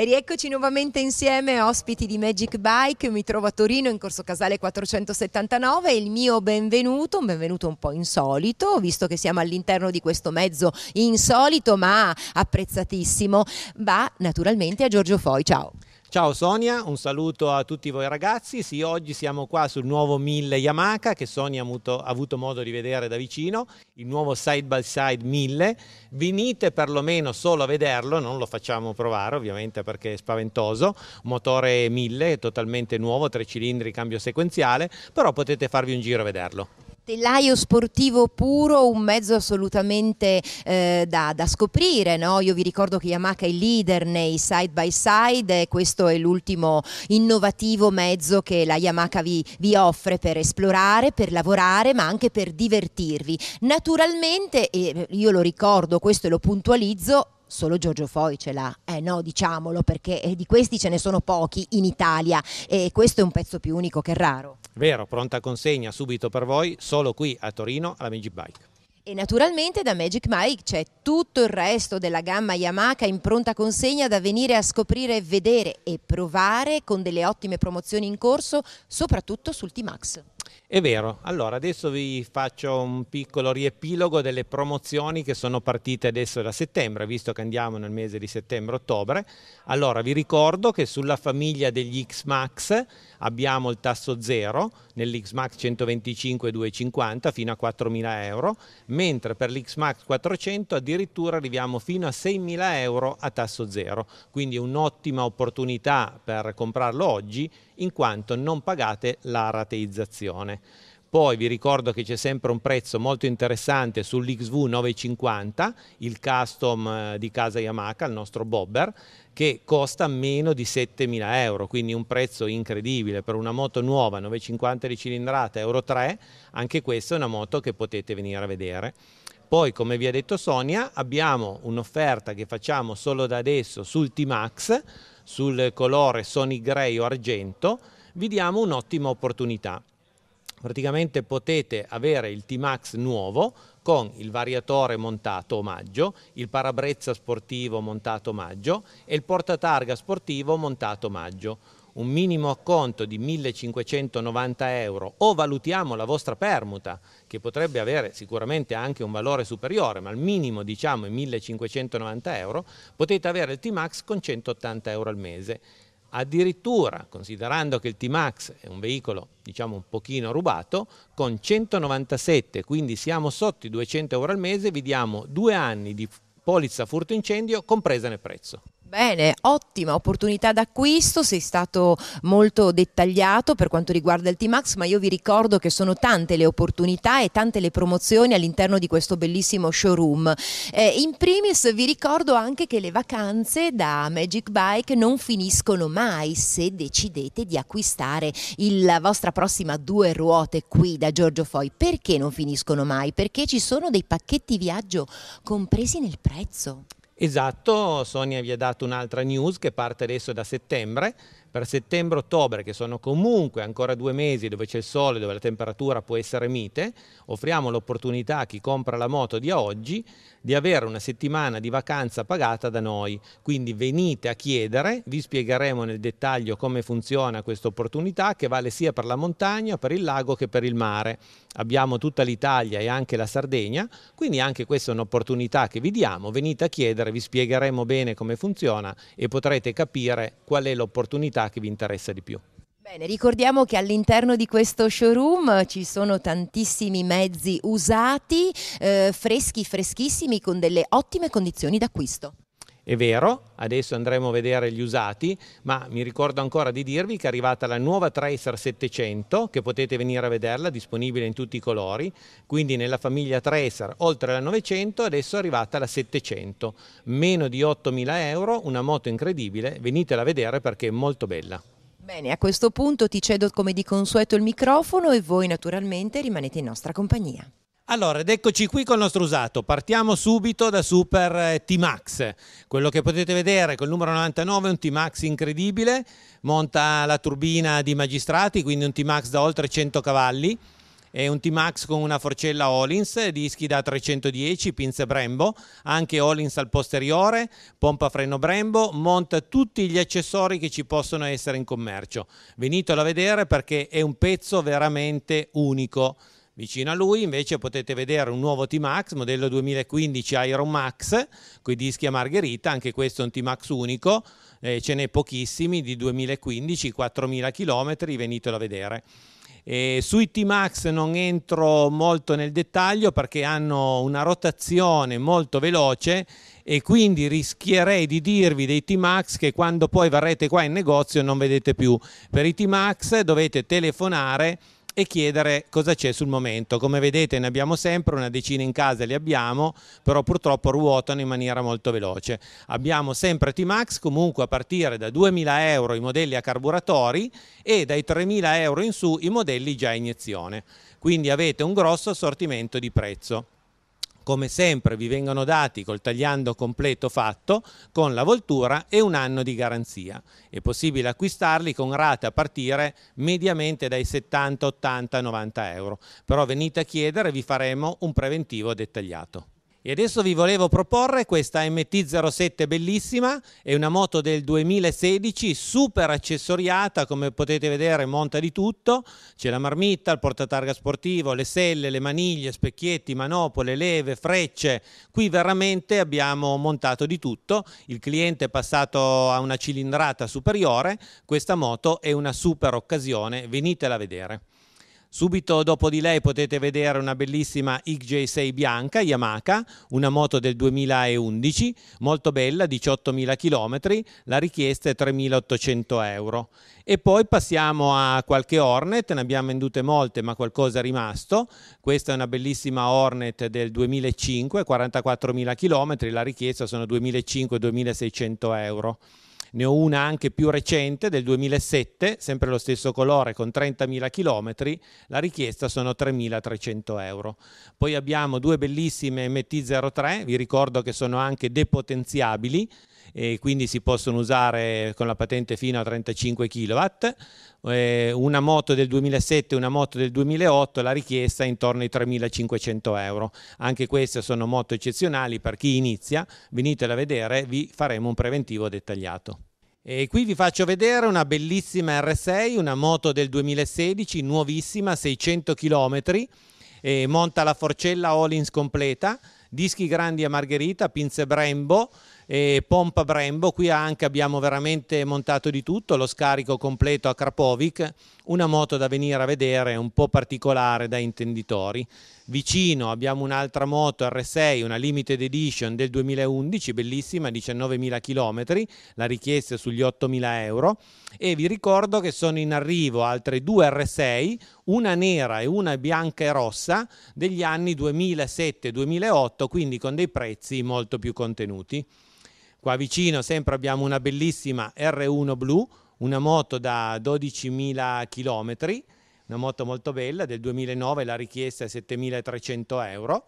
E rieccoci nuovamente insieme, ospiti di Magic Bike. Mi trovo a Torino in corso Casale 479. Il mio benvenuto, un benvenuto un po' insolito, visto che siamo all'interno di questo mezzo insolito ma apprezzatissimo, va naturalmente a Giorgio Foi. Ciao. Ciao Sonia, un saluto a tutti voi ragazzi. Sì, oggi siamo qua sul nuovo 1000 Yamaha che Sonia ha avuto, ha avuto modo di vedere da vicino, il nuovo side by side 1000. Venite perlomeno solo a vederlo, non lo facciamo provare ovviamente perché è spaventoso. Motore 1000, totalmente nuovo, tre cilindri, cambio sequenziale, però potete farvi un giro a vederlo telaio sportivo puro, un mezzo assolutamente eh, da, da, scoprire. No? Io vi ricordo che Yamaha è leader nei side by side e questo è l'ultimo innovativo mezzo che la Yamaha vi, vi, offre per esplorare, per lavorare, ma anche per divertirvi. Naturalmente, eh, io lo ricordo, questo lo puntualizzo, solo Giorgio Foi ce l'ha, eh no diciamolo perché eh, di questi ce ne sono pochi in Italia e questo è un pezzo più unico che raro. Vero, pronta consegna subito per voi, solo qui a Torino alla Magic Bike. E naturalmente da Magic Mike c'è tutto il resto della gamma Yamaha in pronta consegna da venire a scoprire, vedere e provare con delle ottime promozioni in corso, soprattutto sul T-Max. È vero, allora adesso vi faccio un piccolo riepilogo delle promozioni che sono partite adesso da settembre, visto che andiamo nel mese di settembre-ottobre. Allora vi ricordo che sulla famiglia degli X-Max abbiamo il tasso zero nell'X-Max 125-250 fino a 4.000 euro, mentre per l'X-Max 400 addirittura arriviamo fino a 6.000 euro a tasso zero. quindi un'ottima opportunità per comprarlo oggi in quanto non pagate la rateizzazione. Poi vi ricordo che c'è sempre un prezzo molto interessante sull'XV 950, il custom eh, di casa Yamaha, il nostro bobber, che costa meno di 7.000 euro, quindi un prezzo incredibile per una moto nuova, 950 di cilindrata, Euro 3, anche questa è una moto che potete venire a vedere. Poi, come vi ha detto Sonia, abbiamo un'offerta che facciamo solo da adesso sul T-Max, sul colore Sony Grey o Argento, vi diamo un'ottima opportunità. Praticamente potete avere il T-Max nuovo con il variatore montato omaggio, il parabrezza sportivo montato omaggio e il portatarga sportivo montato omaggio un minimo acconto di 1.590 euro o valutiamo la vostra permuta, che potrebbe avere sicuramente anche un valore superiore, ma al minimo diciamo i 1.590 euro, potete avere il T-Max con 180 euro al mese. Addirittura, considerando che il T-Max è un veicolo diciamo un pochino rubato, con 197, quindi siamo sotto i 200 euro al mese, vi diamo due anni di polizza furto incendio compresa nel prezzo. Bene, ottima opportunità d'acquisto, sei stato molto dettagliato per quanto riguarda il T-Max, ma io vi ricordo che sono tante le opportunità e tante le promozioni all'interno di questo bellissimo showroom. Eh, in primis vi ricordo anche che le vacanze da Magic Bike non finiscono mai se decidete di acquistare la vostra prossima due ruote qui da Giorgio Foi. Perché non finiscono mai? Perché ci sono dei pacchetti viaggio compresi nel prezzo. Esatto, Sonia vi ha dato un'altra news che parte adesso da settembre per settembre-ottobre, che sono comunque ancora due mesi dove c'è il sole, dove la temperatura può essere mite, offriamo l'opportunità a chi compra la moto di oggi di avere una settimana di vacanza pagata da noi. Quindi venite a chiedere, vi spiegheremo nel dettaglio come funziona questa opportunità che vale sia per la montagna, per il lago che per il mare. Abbiamo tutta l'Italia e anche la Sardegna, quindi anche questa è un'opportunità che vi diamo. Venite a chiedere, vi spiegheremo bene come funziona e potrete capire qual è l'opportunità attività che vi interessa di più. Bene, ricordiamo che all'interno di questo showroom eh, ci sono tantissimi mezzi usati, eh, freschi, freschissimi, con delle ottime condizioni d'acquisto. È vero, adesso andremo a vedere gli usati, ma mi ricordo ancora di dirvi che è arrivata la nuova Tracer 700, che potete venire a vederla, disponibile in tutti i colori. Quindi nella famiglia Tracer, oltre alla 900, adesso è arrivata la 700. Meno di 8.000 euro, una moto incredibile, venitela a vedere perché è molto bella. Bene, a questo punto ti cedo come di consueto il microfono e voi naturalmente rimanete in nostra compagnia. Allora, ed eccoci qui con il nostro usato. Partiamo subito da Super eh, T-Max. Quello che potete vedere col numero 99 è un T-Max incredibile. Monta la turbina di magistrati, quindi un T-Max da oltre 100 cavalli. È un T-Max con una forcella Olins, dischi da 310, pinze Brembo, anche Olins al posteriore, pompa freno Brembo, monta tutti gli accessori che ci possono essere in commercio. Venitelo a vedere perché è un pezzo veramente unico. Vicino a lui invece potete vedere un nuovo T-Max, modello 2015 Iron Max, con i dischi a margherita, anche questo è un T-Max unico, eh, ce n'è pochissimi, di 2015, 4000 km, venitelo a vedere. E sui T-Max non entro molto nel dettaglio perché hanno una rotazione molto veloce e quindi rischierei di dirvi dei T-Max che quando poi varrete qua in negozio non vedete più. Per i T-Max dovete telefonare e chiedere cosa c'è sul momento. Come vedete ne abbiamo sempre, una decina in casa li abbiamo, però purtroppo ruotano in maniera molto veloce. Abbiamo sempre T-Max comunque a partire da 2.000 euro i modelli a carburatori e dai 3.000 euro in su i modelli già a iniezione. Quindi avete un grosso assortimento di prezzo come sempre vi vengono dati col tagliando completo fatto con la voltura e un anno di garanzia. È possibile acquistarli con rate a partire mediamente dai 70, 80, 90 euro. Però venite a chiedere, vi faremo un preventivo dettagliato. E adesso vi volevo proporre questa MT-07 bellissima, è una moto del 2016, super accessoriata, come potete vedere monta di tutto, c'è la marmitta, il portatarga sportivo, le selle, le maniglie, specchietti, manopole, leve, frecce, qui veramente abbiamo montato di tutto, il cliente è passato a una cilindrata superiore, questa moto è una super occasione, venitela a vedere. Subito dopo di lei potete vedere una bellissima XJ6 bianca Yamaha, una moto del 2011, molto bella, 18.000 km, la richiesta è 3.800 euro. E poi passiamo a qualche Hornet, ne abbiamo vendute molte ma qualcosa è rimasto. Questa è una bellissima Hornet del 2005, 44.000 km, la richiesta sono 2.500-2.600 euro ne ho una anche più recente del 2007, sempre lo stesso colore con 30.000 km, la richiesta sono 3.300 euro. Poi abbiamo due bellissime MT03, vi ricordo che sono anche depotenziabili, e quindi si possono usare con la patente fino a 35 kW. Eh, una moto del 2007 e una moto del 2008 la richiesta è intorno ai 3.500 euro. Anche queste sono moto eccezionali per chi inizia, venitela a vedere, vi faremo un preventivo dettagliato. E qui vi faccio vedere una bellissima R6, una moto del 2016, nuovissima, 600 km, eh, monta la forcella Olins completa, dischi grandi a margherita, pinze Brembo, e pompa Brembo, qui anche abbiamo veramente montato di tutto, lo scarico completo a Krapovic, una moto da venire a vedere un po' particolare da intenditori. Vicino abbiamo un'altra moto R6, una limited edition del 2011, bellissima, 19.000 km, la richiesta è sugli 8.000 euro e vi ricordo che sono in arrivo altre due R6, una nera e una bianca e rossa degli anni 2007-2008, quindi con dei prezzi molto più contenuti. Qua vicino sempre abbiamo una bellissima R1 blu, una moto da 12.000 km, una moto molto bella, del 2009 la richiesta è 7.300 euro.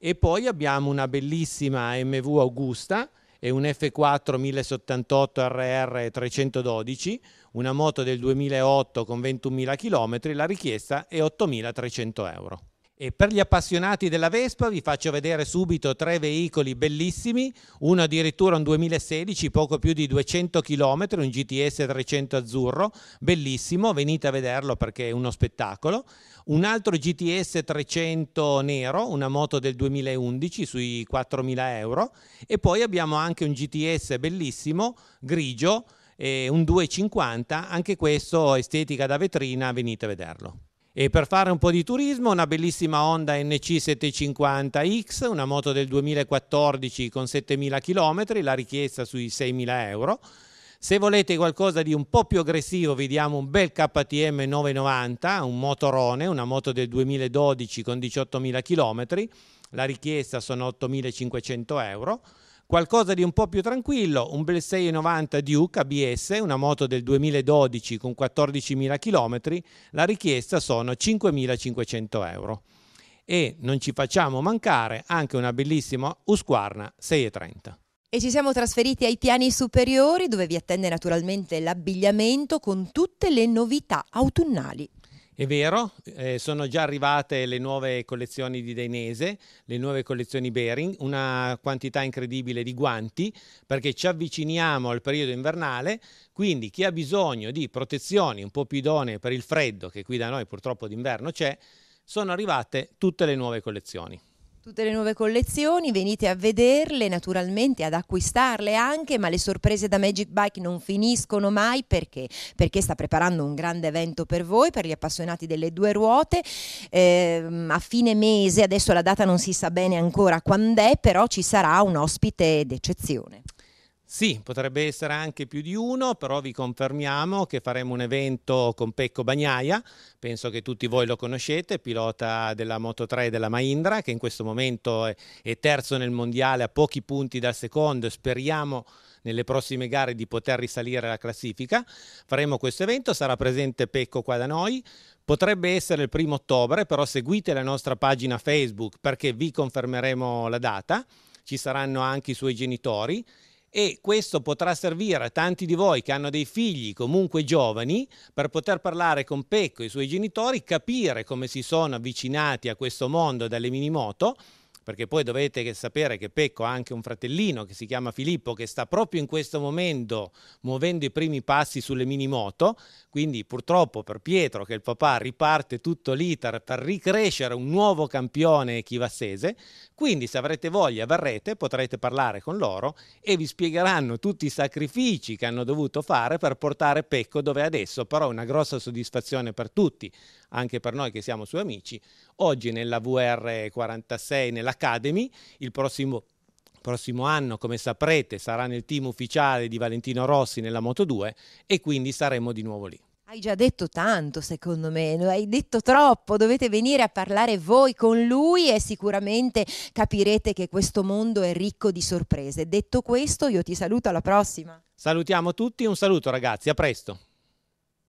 E poi abbiamo una bellissima MV Augusta, e un F4 1078 RR 312, una moto del 2008 con 21.000 km, la richiesta è 8.300 euro. E per gli appassionati della Vespa vi faccio vedere subito tre veicoli bellissimi, uno addirittura un 2016, poco più di 200 km, un GTS 300 azzurro, bellissimo, venite a vederlo perché è uno spettacolo. Un altro GTS 300 nero, una moto del 2011 sui 4.000 euro e poi abbiamo anche un GTS bellissimo, grigio, un 250, anche questo estetica da vetrina, venite a vederlo. E per fare un po' di turismo una bellissima Honda NC750X, una moto del 2014 con 7.000 km, la richiesta sui 6.000 euro. Se volete qualcosa di un po' più aggressivo vi diamo un bel KTM 990, un motorone, una moto del 2012 con 18.000 km, la richiesta sono 8.500 euro. Qualcosa di un po' più tranquillo, un bel 690 Duke ABS, una moto del 2012 con 14.000 km, la richiesta sono 5.500 euro. E non ci facciamo mancare anche una bellissima Usquarna 630. E ci siamo trasferiti ai piani superiori dove vi attende naturalmente l'abbigliamento con tutte le novità autunnali. È vero, eh, sono già arrivate le nuove collezioni di Dainese, le nuove collezioni Bering, una quantità incredibile di guanti perché ci avviciniamo al periodo invernale, quindi chi ha bisogno di protezioni un po' più idonee per il freddo, che qui da noi purtroppo d'inverno c'è, sono arrivate tutte le nuove collezioni. Tutte le nuove collezioni, venite a vederle naturalmente, ad acquistarle anche, ma le sorprese da Magic Bike non finiscono mai perché? Perché sta preparando un grande evento per voi, per gli appassionati delle due ruote. Eh, a fine mese, adesso la data non si sa bene ancora quando è, però ci sarà un ospite d'eccezione. Sì, potrebbe essere anche più di uno, però vi confermiamo che faremo un evento con Pecco Bagnaia, penso che tutti voi lo conoscete, pilota della Moto 3 della Mahindra, che in questo momento è, terzo nel mondiale a pochi punti dal secondo, speriamo nelle prossime gare di poter risalire la classifica. Faremo questo evento, sarà presente Pecco qua da noi. Potrebbe essere il primo ottobre, però seguite la nostra pagina Facebook perché vi confermeremo la data. Ci saranno anche i suoi genitori e questo potrà servire a tanti di voi che hanno dei figli comunque giovani per poter parlare con Pecco e i suoi genitori, capire come si sono avvicinati a questo mondo dalle minimoto perché poi dovete sapere che Pecco ha anche un fratellino che si chiama Filippo, che sta proprio in questo momento muovendo i primi passi sulle mini moto, quindi purtroppo per Pietro, che è il papà riparte tutto l'iter per ricrescere un nuovo campione chivassese, quindi se avrete voglia verrete, potrete parlare con loro e vi spiegheranno tutti i sacrifici che hanno dovuto fare per portare Pecco dove è adesso, però è una grossa soddisfazione per tutti, anche per noi che siamo suoi amici, Oggi nella VR46, nell'Academy, il prossimo prossimo anno, come saprete, sarà nel team ufficiale di Valentino Rossi nella Moto 2 e quindi saremo di nuovo lì. Hai già detto tanto, secondo me, no? hai detto troppo, dovete venire a parlare voi con lui e sicuramente capirete che questo mondo è ricco di sorprese. Detto questo, io ti saluto alla prossima. Salutiamo tutti, un saluto ragazzi, a presto.